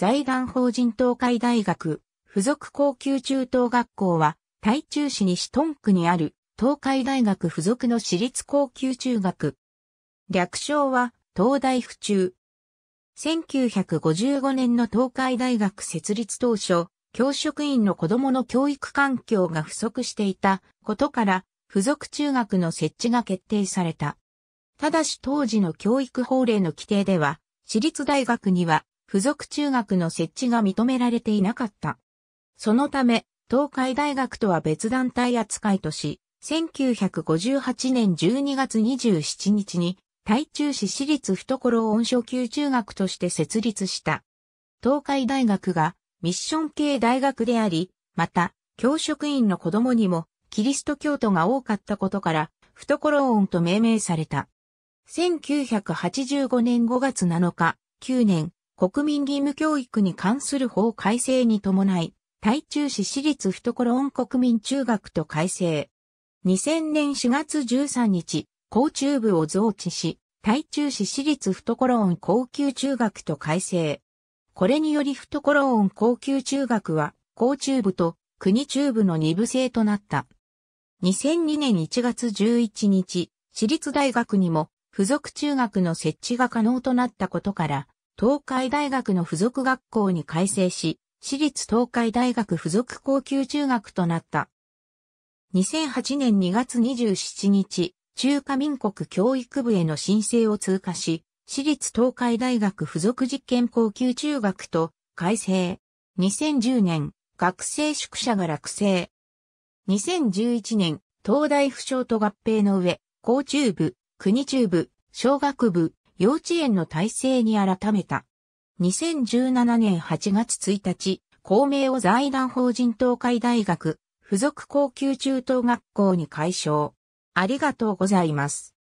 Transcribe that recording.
財団法人東海大学附属高級中等学校は、台中市西トン区にある東海大学附属の私立高級中学。略称は東大府中。1955年の東海大学設立当初、教職員の子供の教育環境が不足していたことから、附属中学の設置が決定された。ただし当時の教育法令の規定では、私立大学には付属中学の設置が認められていなかった。そのため、東海大学とは別団体扱いとし、1958年12月27日に、台中市私立懐温初級中学として設立した。東海大学がミッション系大学であり、また、教職員の子供にも、キリスト教徒が多かったことから、懐温と命名された。1985年5月7日、9年、国民義務教育に関する法改正に伴い、台中市私立懐音国民中学と改正。2000年4月13日、高中部を増置し、台中市私立懐音高級中学と改正。これにより懐音高級中学は、高中部と国中部の二部制となった。2002年1月11日、私立大学にも付属中学の設置が可能となったことから、東海大学の付属学校に改正し、私立東海大学付属高級中学となった。2008年2月27日、中華民国教育部への申請を通過し、私立東海大学付属実験高級中学と改正。2010年、学生宿舎が落成。2011年、東大府省と合併の上、高中部、国中部、小学部、幼稚園の体制に改めた。2017年8月1日、公明を財団法人東海大学附属高級中等学校に改称。ありがとうございます。